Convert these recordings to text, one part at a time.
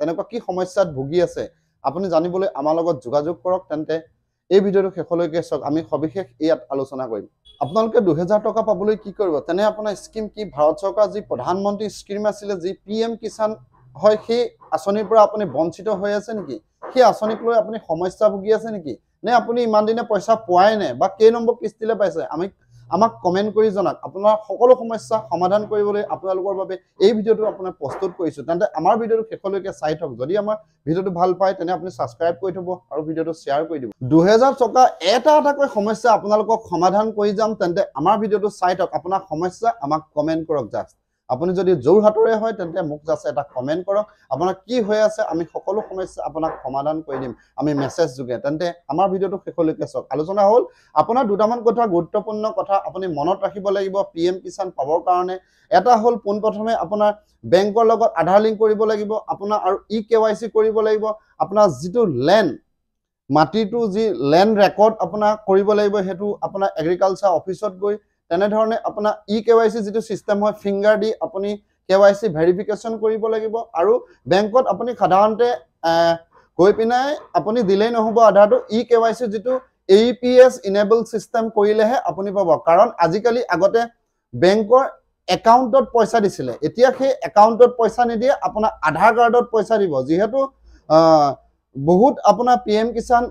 তেনেকুৱা কি সমস্যাত ভুগি আছে আপুনি জানিবলৈ আমাৰ লগত যোগাযোগ কৰক তেন্তে এই ভিডিঅ'টো শেষলৈকে চাওক আমি সবিশেষ ইয়াত আলোচনা কৰিম আপোনালোকে দুহেজাৰ টকা পাবলৈ কি কৰিব তেনে আপোনাৰ স্কিম কি ভাৰত চৰকাৰ যি প্ৰধানমন্ত্ৰী স্কিম আছিলে যি পি এম কিষাণ হয় সেই আঁচনিৰ পৰা আপুনি বঞ্চিত হৈ আছে নেকি সেই আঁচনিক লৈ আপুনি সমস্যা ভুগি আছে নেকি নে আপুনি ইমান দিনে পইচা পোৱাই নাই বা কেই নম্বৰ কিস্তিলে পাইছে আমি আমাক কমেণ্ট কৰি জনাওক আপোনাৰ সকলো সমস্যা সমাধান কৰিবলৈ আপোনালোকৰ বাবে এই ভিডিঅ'টো আপোনাৰ প্ৰস্তুত কৰিছোঁ তেন্তে আমাৰ ভিডিঅ'টো শেষলৈকে চাই থওক যদি আমাৰ ভিডিঅ'টো ভাল পায় তেনে আপুনি ছাবস্ক্ৰাইব কৰি থ'ব আৰু ভিডিঅ'টো শ্বেয়াৰ কৰি দিব দুহেজাৰ টকা এটা এটাকৈ সমস্যা আপোনালোকক সমাধান কৰি যাম তেন্তে আমাৰ ভিডিঅ'টো চাই থওক আপোনাৰ সমস্যা আমাক কমেণ্ট কৰক জাষ্ট আপুনি যদি যোৰহাটৰে হয় তেন্তে মোক যাচে এটা কমেণ্ট কৰক আপোনাৰ কি হৈ আছে আমি সকলো সমস্যা আপোনাক সমাধান কৰি দিম আমি মেছেজ যোগে তেন্তে আমাৰ ভিডিঅ'টো শেষলৈকে চাওক আলোচনা হ'ল আপোনাৰ দুটামান কথা গুৰুত্বপূৰ্ণ কথা আপুনি মনত ৰাখিব লাগিব পি এম কিষাণ পাবৰ কাৰণে এটা হ'ল পোনপ্ৰথমে আপোনাৰ বেংকৰ লগত আধাৰ লিংক কৰিব লাগিব আপোনাৰ আৰু ই কে ৱাই চি কৰিব লাগিব আপোনাৰ যিটো লেণ্ড মাটিটো যি লেণ্ড ৰেকৰ্ড আপোনাৰ কৰিব লাগিব সেইটো আপোনাৰ এগ্ৰিকালচাৰ অফিচত গৈ তেনেধৰণে আপোনাৰ ই কে ৱাই চি যিটো ছিষ্টেম হয় ফিংগাৰ দি আপুনি কে ৱাই চি ভেৰিফিকেশ্যন কৰিব লাগিব আৰু বেংকত আপুনি সাধাৰণতে গৈ পিনে আপুনি দিলেই নহ'ব আধাৰটো ই কে ৱাই চি যিটো A P S enable system কৰিলেহে আপুনি পাব কাৰণ আজিকালি আগতে বেংকৰ একাউণ্টত পইচা দিছিলে এতিয়া সেই একাউণ্টত পইচা নিদিয়ে আপোনাৰ আধাৰ কাৰ্ডত পইচা দিব যিহেতু বহুত আপোনাৰ পি এম কিষাণ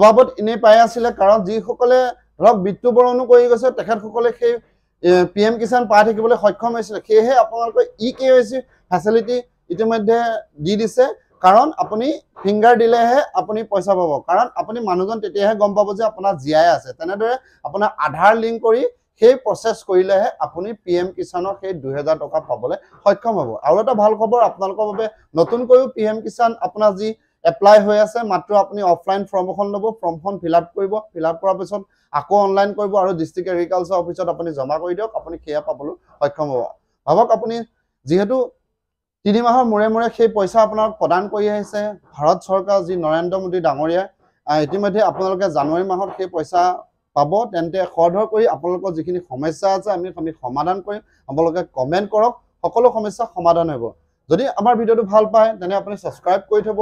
অবাবত এনেই পাই আছিলে কাৰণ যিসকলে ধৰক মৃত্যুবৰণো কৰি গৈছে তেখেতসকলে সেই পি এম কিষাণ পাই থাকিবলৈ সক্ষম হৈছিলে সেয়েহে আপোনালোকে e K Y C facility ইতিমধ্যে দি দিছে কাৰণ আপুনি ফিংগাৰ দিলেহে আপুনি পইচা পাব কাৰণ আপুনি মানুহজন তেতিয়াহে গম পাব যে আপোনাৰ জীয়াই আছে তেনেদৰে আপোনাৰ আধাৰ লিংক কৰি সেই প্ৰচেছ কৰিলেহে আপুনি পি এম কিষাণৰ সেই দুহেজাৰ টকা পাবলৈ সক্ষম হ'ব আৰু এটা ভাল খবৰ আপোনালোকৰ বাবে নতুনকৈও পি এম কিষাণ আপোনাৰ যি এপ্লাই হৈ আছে মাত্ৰ আপুনি অফলাইন ফৰ্ম এখন ল'ব ফৰ্মখন ফিল আপ কৰিব ফিল আপ কৰাৰ পিছত আকৌ অনলাইন কৰিব আৰু ডিষ্ট্ৰিক্ট এগ্ৰিকালচাৰ অফিচত আপুনি জমা কৰি দিয়ক আপুনি সেয়া পাবলৈ সক্ষম হ'ব ভাবক আপুনি যিহেতু তিনি মাহৰ মূৰে মূৰে সেই পইচা আপোনাক প্ৰদান কৰি আহিছে ভাৰত চৰকাৰ যি নৰেন্দ্ৰ মোদী ডাঙৰীয়াই ইতিমধ্যে আপোনালোকে জানুৱাৰী মাহত সেই পইচা পাব তেন্তে খৰধৰ কৰি আপোনালোকৰ যিখিনি সমস্যা আছে আমি আমি সমাধান কৰিম আপোনালোকে কমেণ্ট কৰক সকলো সমস্যা সমাধান হ'ব যদি আমাৰ ভিডিঅ'টো ভাল পায় তেনে আপুনি ছাবস্ক্ৰাইব কৰি থ'ব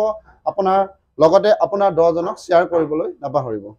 আপোনাৰ লগতে আপোনাৰ দহজনক শ্বেয়াৰ কৰিবলৈ নাপাহৰিব